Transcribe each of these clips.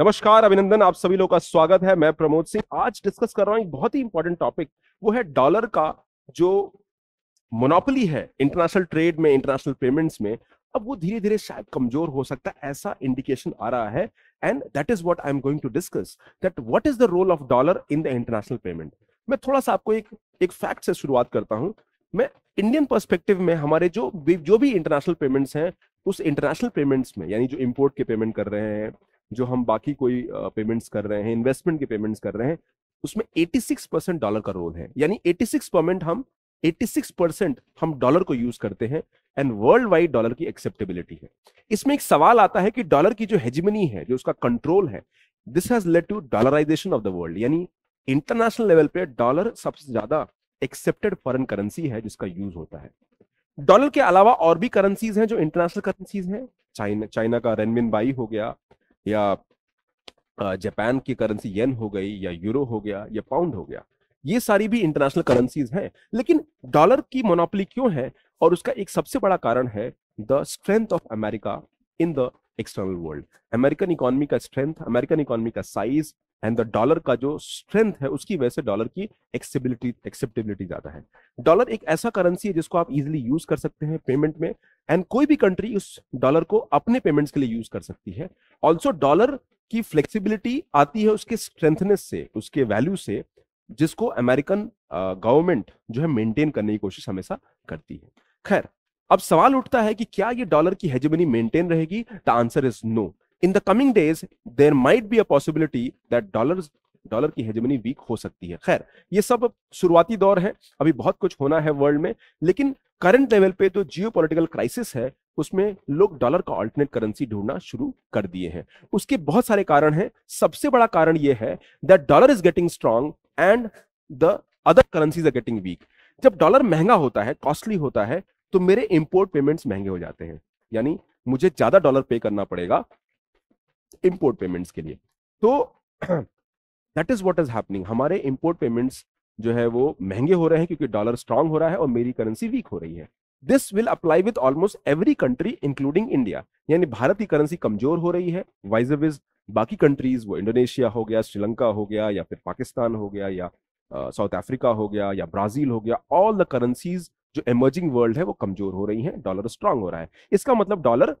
नमस्कार अभिनंदन आप सभी लोग का स्वागत है मैं प्रमोद सिंह आज डिस्कस कर रहा हूं एक बहुत ही इंपॉर्टेंट टॉपिक वो है डॉलर का जो मोनोपली है इंटरनेशनल ट्रेड में इंटरनेशनल पेमेंट्स में अब वो धीरे धीरे शायद कमजोर हो सकता है ऐसा इंडिकेशन आ रहा है and that is what I am going to discuss that what is the role of dollar in the international payment मैं थोड़ा सा आपको एक एक फैक्ट से शुरुआत करता हूं मैं इंडियन पर्सपेक्टिव में हमारे जो जो भी इंटरनेशनल पेमेंट्स हैं उस इंटरनेशनल पेमेंट्स में यानी जो इम्पोर्ट के पेमेंट कर रहे हैं जो हम बाकी कोई पेमेंट्स कर रहे हैं इन्वेस्टमेंट के पेमेंट्स कर रहे हैं उसमें 86 परसेंट डॉलर का रोल है यानी 86 परसेंट हम 86 परसेंट हम डॉलर को यूज करते हैं एंड वर्ल्ड वाइड डॉलर की एक्सेप्टेबिलिटी है इसमें एक सवाल आता है कि डॉलर की जो हेजमनी है जो उसका कंट्रोल है this has led to dollarization of the world यानी इंटरनेशनल लेवल पे डॉलर सबसे ज्यादा एक्सेप्टेड फॉरेन करेंसी है जिसका यूज होता है डॉलर के अलावा और भी करेंसीज हैं जो इंटरनेशनल करेंसीज हैं चाइना चाइना का रेनमिन बाई हो गया या जापान की करेंसी येन हो गई या यूरो हो गया या पाउंड हो गया ये सारी भी इंटरनेशनल करेंसीज हैं लेकिन डॉलर की मोनोपली क्यों है और उसका एक सबसे बड़ा कारण है the strength of America in the external world American economy का स्ट्रेंथ अमेरिकन इकोनॉमी का साइज एंड द डॉलर का जो स्ट्रेंथ है उसकी वजह से डॉलर की एक्सेबिलिटी एक्सेप्टेबिलिटी ज्यादा है डॉलर एक ऐसा करेंसी है जिसको आप इजिली यूज कर सकते हैं पेमेंट में एंड कोई भी कंट्री उस डॉलर को अपने पेमेंट्स के लिए यूज कर सकती है ऑल्सो डॉलर की फ्लेक्सीबिलिटी आती है उसके स्ट्रेंथनेस से उसके वैल्यू से जिसको अमेरिकन गवर्नमेंट जो है मेंटेन करने की कोशिश हमेशा करती है खैर अब सवाल उठता है कि क्या ये डॉलर की हेजमनी मेंटेन रहेगी the answer is no in the coming days there might be a possibility that dollar dollar की हेजमनी वीक हो सकती है खैर ये सब शुरुआती दौर है अभी बहुत कुछ होना है वर्ल्ड में लेकिन करंट लेवल पे जो जियो क्राइसिस है उसमें लोग डॉलर का अल्टरनेट करेंसी ढूंढना शुरू कर दिए हैं उसके बहुत सारे कारण हैं सबसे बड़ा कारण यह है that dollar is getting strong and the other currencies are getting weak जब डॉलर महंगा होता है कॉस्टली होता है तो मेरे इंपोर्ट पेमेंट्स महंगे हो जाते हैं यानी मुझे ज्यादा डॉलर पे करना पड़ेगा इम्पोर्ट पेमेंट्स के लिए तो that is what is happening हमारे इम्पोर्ट पेमेंट्स जो है वो महंगे हो रहे हैं क्योंकि डॉलर स्ट्रांग हो रहा है और मेरी करेंसी वीक हो रही है this will apply with almost every country including India यानी भारत की करेंसी कमजोर हो रही है वाइज विज बाकी कंट्रीज वो इंडोनेशिया हो गया श्रीलंका हो गया या फिर पाकिस्तान हो गया या साउथ uh, अफ्रीका हो गया या ब्राजील हो गया ऑल द करेंसीज जो इमर्जिंग वर्ल्ड है वो कमजोर हो रही है डॉलर स्ट्रांग हो रहा है इसका मतलब डॉलर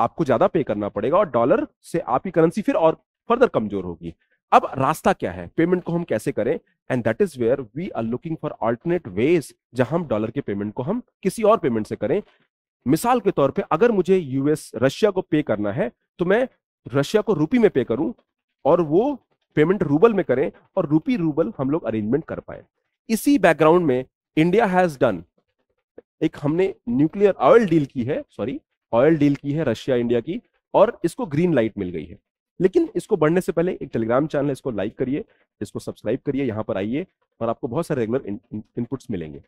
आपको ज्यादा पे करना पड़ेगा और डॉलर से आपकी करेंसी फिर और फर्दर कमजोर होगी अब रास्ता क्या है पेमेंट को हम कैसे करें and that is where we are looking for alternate ways जहां हम डॉलर के पेमेंट को हम किसी और पेमेंट से करें मिसाल के तौर पे अगर मुझे यूएस रशिया को पे करना है तो मैं रशिया को रूपी में पे करूं और वो पेमेंट रूबल में करें और रूपी रूबल हम लोग अरेंजमेंट कर पाए इसी बैकग्राउंड में इंडिया हैज डन एक हमने न्यूक्लियर ऑयल डील की है सॉरी ऑयल डील की है रशिया इंडिया की और इसको ग्रीन लाइट मिल गई है लेकिन इसको बढ़ने से पहले एक टेलीग्राम चैनल इसको लाइक करिए इसको सब्सक्राइब करिए यहाँ पर आइए और आपको बहुत सारे रेगुलर इनपुट्स मिलेंगे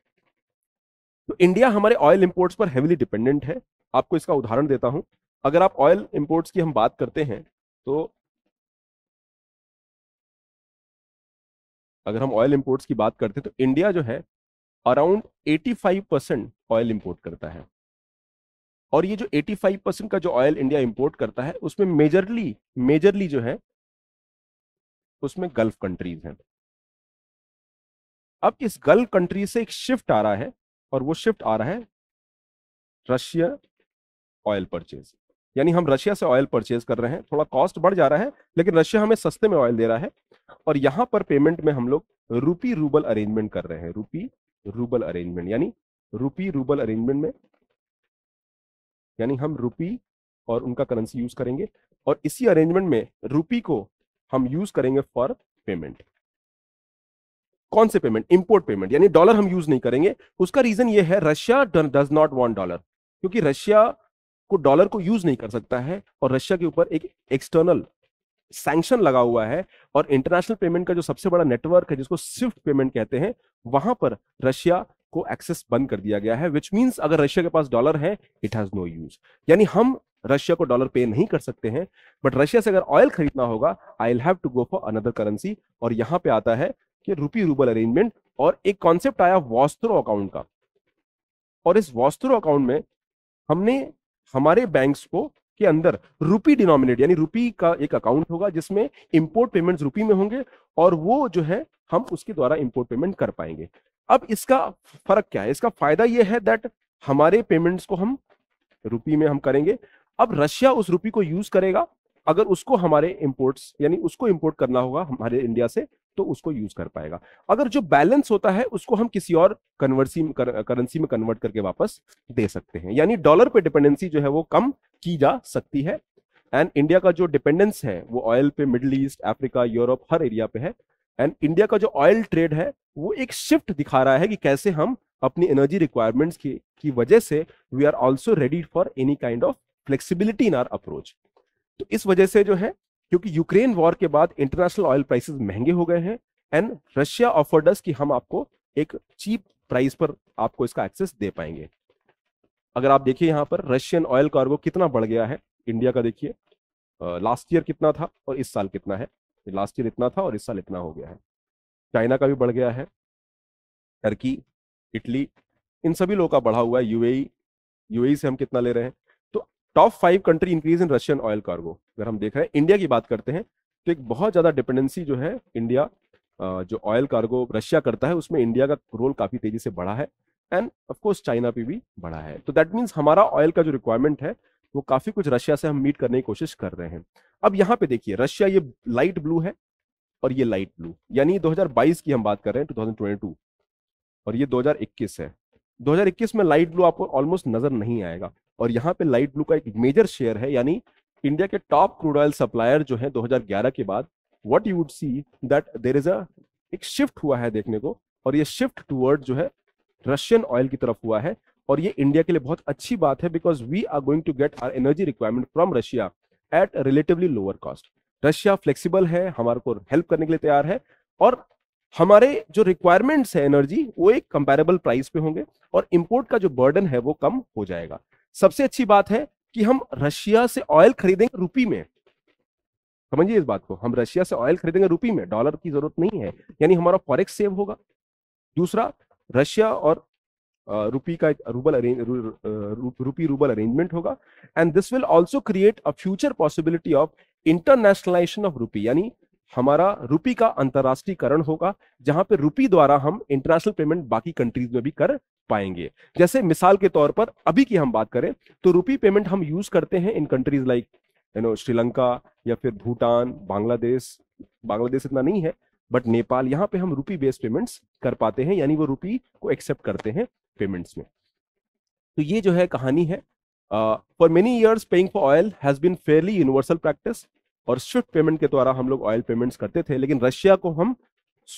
तो इंडिया हमारे ऑयल इम्पोर्ट्स पर हेविली डिपेंडेंट है आपको इसका उदाहरण देता हूं अगर आप ऑयल इम्पोर्ट्स की हम बात करते हैं तो अगर हम ऑयल इम्पोर्ट्स की बात करते हैं तो इंडिया जो है अराउंड 85 परसेंट ऑयल इम्पोर्ट करता है और ये जो 85 परसेंट का जो ऑयल इंडिया इंपोर्ट करता है उसमें मेजरली मेजरली जो है उसमें गल्फ कंट्रीज हैं अब इस गल्फ कंट्री से एक शिफ्ट आ रहा है और वो शिफ्ट आ रहा है रशिया ऑयल परचेज यानी हम रशिया से ऑयल परचेज कर रहे हैं थोड़ा कॉस्ट बढ़ जा रहा है लेकिन रशिया हमें सस्ते में ऑयल दे रहा है और यहां पर पेमेंट में हम लोग रूपी रूबल अरेंजमेंट कर रहे हैं रूपी रूबल अरेंजमेंट यानी रूपी रूबल अरेंजमेंट में यानी हम रुपी और उनका करेंसी यूज करेंगे और इसी अरेंजमेंट में रुपी को हम यूज करेंगे फॉर पेमेंट कौन से पेमेंट इंपोर्ट पेमेंट यानी डॉलर हम यूज नहीं करेंगे उसका रीजन ये है Russia does not want dollar क्योंकि रशिया को डॉलर को यूज नहीं कर सकता है और रशिया के ऊपर एक एक्सटर्नल सैंक्शन लगा हुआ है और इंटरनेशनल पेमेंट का जो सबसे बड़ा नेटवर्क है जिसको स्विफ्ट पेमेंट कहते हैं वहां पर रशिया को एक्सेस बंद कर दिया गया है विच मीन्स अगर रशिया के पास डॉलर है इट हैज नो यूज यानी हम रशिया को डॉलर पे नहीं कर सकते हैं बट रशिया से अगर ऑयल खरीदना होगा I will have to go for another currency और यहां पे आता है कि रुपी रूबल अरेंजमेंट और एक कॉन्सेप्ट आया वॉस्त्रो अकाउंट का और इस वॉस्त्रो अकाउंट में हमने हमारे बैंक्स को के अंदर रूपी डिनोमिनेट यानी रूपी का एक अकाउंट होगा जिसमें इंपोर्ट पेमेंट्स रूपी में होंगे और वो जो है हम उसके द्वारा इंपोर्ट पेमेंट कर पाएंगे अब इसका फर्क क्या है इसका फायदा यह है दैट हमारे पेमेंट्स को हम रुपी में हम करेंगे अब रशिया उस रुपी को यूज करेगा अगर उसको हमारे इंपोर्ट्स यानी उसको इम्पोर्ट करना होगा हमारे इंडिया से तो उसको यूज कर पाएगा अगर जो बैलेंस होता है उसको हम किसी और कन्वर्सी करेंसी में कन्वर्ट करके वापस दे सकते हैं यानी डॉलर पे डिपेंडेंसी जो है वो कम की जा सकती है एंड इंडिया का जो डिपेंडेंस है वो ऑयल पे मिडल ईस्ट अफ्रीका यूरोप हर एरिया पे है एंड इंडिया का जो ऑयल ट्रेड है वो एक शिफ्ट दिखा रहा है कि कैसे हम अपनी एनर्जी रिक्वायरमेंट्स की की वजह से we are also ready for any kind of flexibility in our approach तो इस वजह से जो है क्योंकि यूक्रेन वॉर के बाद इंटरनेशनल ऑयल प्राइसेस महंगे हो गए हैं एंड रशिया ऑफर्डस कि हम आपको एक चीप प्राइस पर आपको इसका एक्सेस दे पाएंगे अगर आप देखिए यहाँ पर रशियन ऑयल कार्गो कितना बढ़ गया है इंडिया का देखिए लास्ट ईयर कितना था और इस साल कितना है लास्ट ईयर इतना था और इस साल इतना हो गया है चाइना का भी बढ़ गया है टर्की इटली इन सभी लोगों का बढ़ा हुआ है यूएई यूएई से हम कितना ले रहे हैं तो top five country increase in Russian oil cargo अगर हम देख रहे हैं इंडिया की बात करते हैं तो एक बहुत ज़्यादा डिपेंडेंसी जो है इंडिया जो ऑयल कार्गो रशिया करता है उसमें इंडिया का रोल काफ़ी तेज़ी से बढ़ा है एंड ऑफकोर्स चाइना पे भी बढ़ा है तो दैट मीन्स हमारा ऑयल का जो रिक्वायरमेंट है वो काफ़ी कुछ रशिया से हम मीट करने की कोशिश कर रहे हैं अब यहां पे देखिए रशिया ये लाइट ब्लू है और ये लाइट ब्लू यानी 2022 की हम बात कर रहे हैं 2022 और ये 2021 है 2021 में लाइट ब्लू आपको ऑलमोस्ट नजर नहीं आएगा और यहाँ पे लाइट ब्लू का एक मेजर शेयर है यानी इंडिया के टॉप क्रूड ऑयल सप्लायर जो है 2011 के बाद what you would see that there is a एक शिफ्ट हुआ है देखने को और ये शिफ्ट टूवर्ड जो है रशियन ऑयल की तरफ हुआ है और ये इंडिया के लिए बहुत अच्छी बात है because we are going to get our energy requirement from Russia at relatively lower cost Russia flexible है हमारे को हेल्प करने के लिए तैयार है और हमारे जो रिक्वायरमेंट्स है एनर्जी वो एक कंपेरेबल प्राइस पे होंगे और इंपोर्ट का जो बर्डन है वो कम हो जाएगा सबसे अच्छी बात है कि हम रशिया से ऑयल खरीदेंगे रुपी में समझिए इस बात को हम रशिया से ऑयल खरीदेंगे रुपी में डॉलर की जरूरत नहीं है यानी हमारा फॉरेक्स सेव होगा दूसरा रशिया और रुपी का rouble arrange rupee rouble arrangement होगा and this will also create a future possibility of internationalisation of rupee यानी हमारा रुपी का अंतरराष्ट्रीयकरण होगा जहां पे रुपी द्वारा हम इंटरनेशनल पेमेंट बाकी कंट्रीज में भी कर पाएंगे जैसे मिसाल के तौर पर अभी की हम बात करें तो रुपी पेमेंट हम यूज करते हैं in countries like you know Sri Lanka या फिर भूटान बांग्लादेश बांग्लादेश इतना नहीं है बट नेपाल यहाँ पे हम रुपी बेस्ड पेमेंट्स कर पाते हैं यानी वो रुपी को एक्सेप्ट करते हैं पेमेंट्स में तो ये जो है कहानी है for many years paying for oil has been fairly universal practice और स्विफ्ट पेमेंट के द्वारा हम लोग ऑयल पेमेंट्स करते थे लेकिन रशिया को हम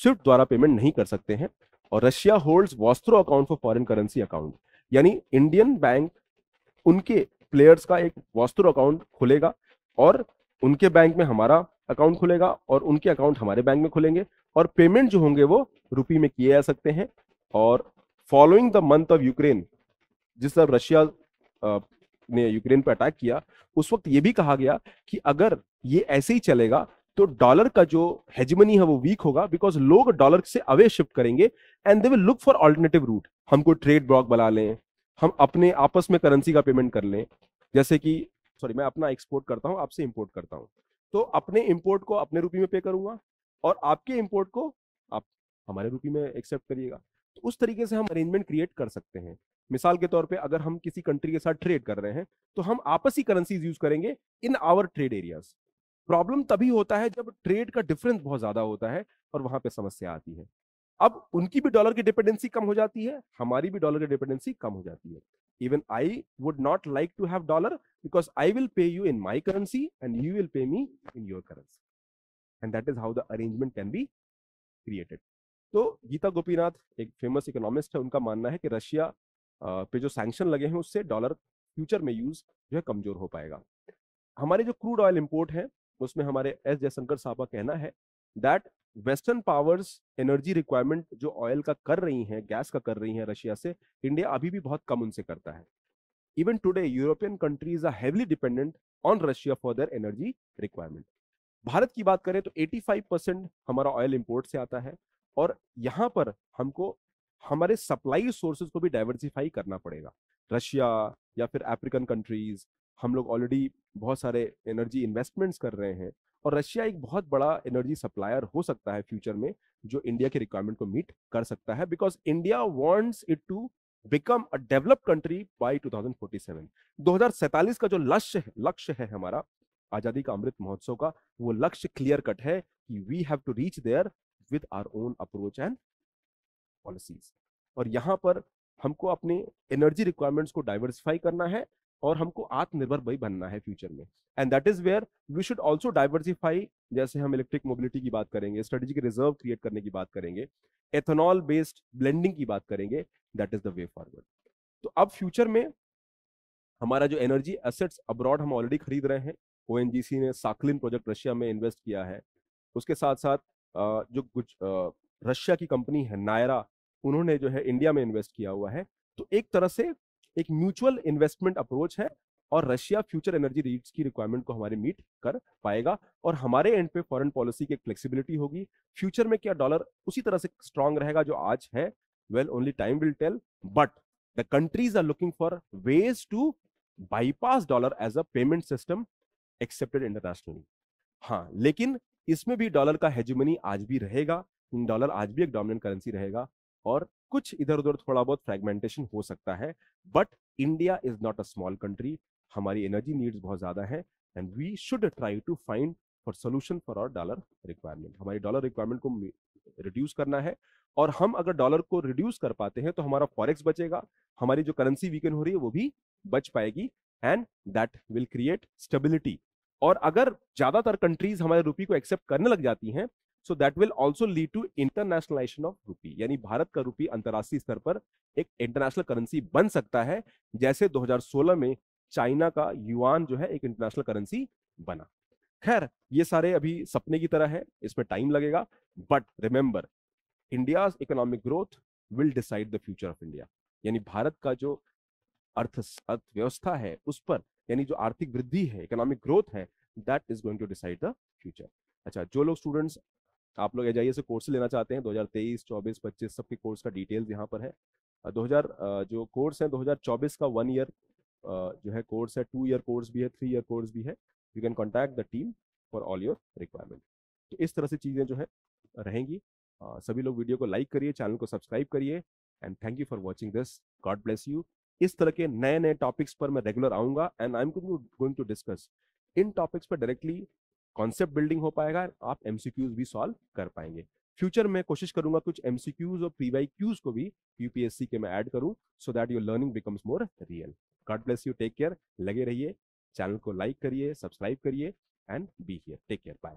स्विफ्ट द्वारा पेमेंट नहीं कर सकते हैं और Russia holds vostro account for foreign currency account यानी इंडियन बैंक उनके प्लेयर्स का एक वॉस्त्रो अकाउंट खुलेगा और उनके बैंक में हमारा अकाउंट खुलेगा और उनके अकाउंट हमारे बैंक में खुलेंगे और पेमेंट जो होंगे वो रुपी में किए जा सकते हैं और following the month of Ukraine जिस तरह रशिया ने यूक्रेन पर अटैक किया उस वक्त ये भी कहा गया कि अगर ये ऐसे ही चलेगा तो डॉलर का जो हेजमनी है वो वीक होगा बिकॉज लोग डॉलर से अवे शिफ्ट करेंगे and they will look for alternative route हमको ट्रेड ब्लॉक बना लें हम अपने आपस में करेंसी का पेमेंट कर लें जैसे कि सॉरी मैं अपना एक्सपोर्ट करता हूँ आपसे इम्पोर्ट करता हूँ तो अपने इम्पोर्ट को अपने रूपी में पे करूंगा और आपके इम्पोर्ट को आप हमारे रूपी में एक्सेप्ट करिएगा तो उस तरीके से हम अरेंजमेंट क्रिएट कर सकते हैं मिसाल के तौर पे अगर हम किसी कंट्री के साथ ट्रेड कर रहे हैं तो हम आपसी करेंसीज यूज करेंगे in our trade areas problem तभी होता है जब ट्रेड का डिफरेंस बहुत ज्यादा होता है और वहां पे समस्या आती है अब उनकी भी डॉलर की डिपेंडेंसी कम हो जाती है हमारी भी डॉलर की डिपेंडेंसी कम हो जाती है even I would not like to have dollar because I will pay you in my currency and you will pay me in your currency and that is how the arrangement can be created तो गीता गोपीनाथ एक famous economist है उनका मानना है कि Russia पे जो sanction लगे हैं उससे डॉलर फ्यूचर में यूज जो है कमजोर हो पाएगा हमारे जो क्रूड ऑयल इम्पोर्ट है उसमें हमारे एस जयशंकर साहब का कहना है that western powers energy requirement जो ऑयल का कर रही हैं गैस का कर रही हैं रशिया से इंडिया अभी भी बहुत कम उनसे करता है even today European countries are heavily dependent on Russia for their energy requirement Bharat की बात करें तो 85 परसेंट हमारा ऑयल इम्पोर्ट से आता है और यहाँ पर हमको हमारे सप्लाई सोर्सेज को भी डाइवर्सिफाई करना पड़ेगा रशिया या फिर अफ्रीकन कंट्रीज हम लोग ऑलरेडी बहुत सारे एनर्जी इन्वेस्टमेंट्स कर रहे हैं और रशिया एक बहुत बड़ा एनर्जी सप्लायर हो सकता है फ्यूचर में जो इंडिया के रिक्वायरमेंट को मीट कर सकता है because India wants it to become a develop country by 2047 2047 का जो लक्ष्य लक्ष्य है हमारा आजादी का अमृत महोत्सव का वो लक्ष्य क्लियर कट है कि we have to reach there with our own approach and policies और यहाँ पर हमको अपने एनर्जी रिक्वायरमेंट्स को डाइवर्सिफाई करना है और हमको आत्मनिर्भर भी बनना है फ्यूचर में and that is where we should also diversify जैसे हम इलेक्ट्रिक मोबिलिटी की बात करेंगे स्ट्रेटेजिक रिजर्व क्रिएट करने की बात करेंगे एथेनॉल बेस्ड ब्लेंडिंग की बात करेंगे that is the way forward तो अब फ्यूचर में हमारा जो एनर्जी एसेट्स अब्रॉड हम ऑलरेडी खरीद रहे हैं ओ ने साकलिन प्रोजेक्ट रशिया में इन्वेस्ट किया है उसके साथ साथ जो कुछ रशिया की कंपनी है नायरा उन्होंने जो है इंडिया में इन्वेस्ट किया हुआ है तो एक तरह से एक म्यूचुअल इन्वेस्टमेंट अप्रोच है और रशिया फ्यूचर एनर्जी रीड्स की रिक्वायरमेंट को हमारे मीट कर पाएगा और हमारे एंड पे फॉरेन पॉलिसी की फ्लेक्सिबिलिटी होगी फ्यूचर में क्या डॉलर उसी तरह से स्ट्रांग रहेगा जो आज है well only time will tell but the countries are looking for ways to bypass dollar as a payment system accepted internationally हाँ लेकिन इसमें भी डॉलर का हेजमनी आज भी रहेगा इन डॉलर आज भी एक डोमिनेंट करेंसी रहेगा और कुछ इधर उधर थोड़ा बहुत फ्रेगमेंटेशन हो सकता है but India is not a small country हमारी एनर्जी नीड्स बहुत ज्यादा है and we should try to find for solution for our dollar requirement हमारी डॉलर रिक्वायरमेंट को रिड्यूस करना है और हम अगर डॉलर को रिड्यूस कर पाते हैं तो हमारा फॉरेक्स बचेगा हमारी जो करेंसी वीकेंड हो रही है वो भी बच पाएगी and that will create stability और अगर ज्यादातर कंट्रीज हमारे रूपी को एक्सेप्ट करने लग जाती हैं so that will also lead to internationalisation of rupee यानी भारत का रूपी अंतर्राष्ट्रीय स्तर पर एक इंटरनेशनल करेंसी बन सकता है जैसे 2016 में चाइना का युआन जो है एक इंटरनेशनल करेंसी बना खैर ये सारे अभी सपने की तरह है इसमें टाइम लगेगा but remember India economic growth will decide the future of India यानी भारत का जो अर्थ अर्थव्यवस्था है उस पर यानी जो आर्थिक वृद्धि है इकोनॉमिक ग्रोथ है that is going to decide the future अच्छा जो लोग स्टूडेंट्स आप लोग एजाइए e से कोर्स लेना चाहते हैं 2023, 24, 25 सबके कोर्स का डिटेल्स यहाँ पर है 2000 जो कोर्स है 2024 का वन ईयर जो है कोर्स है टू ईयर कोर्स भी है थ्री ईयर कोर्स भी है you can contact the team for all your requirement तो इस तरह से चीज़ें जो है रहेंगी सभी लोग वीडियो को लाइक करिए चैनल को सब्सक्राइब करिए and thank you for watching this God bless you इस तरह के नए नए टॉपिक्स पर मैं रेगुलर आऊंगा and I am going to discuss in topics पर डायरेक्टली कॉन्सेप्ट बिल्डिंग हो पाएगा आप एमसीक्यूज भी सॉल्व कर पाएंगे फ्यूचर में कोशिश करूंगा कुछ एमसीक्यूज और पीवाई क्यूज को भी यूपीएससी के मैं ऐड करूं so that your learning becomes more real God bless you take care लगे रहिए चैनल को लाइक करिए सब्सक्राइब करिए and be here take care bye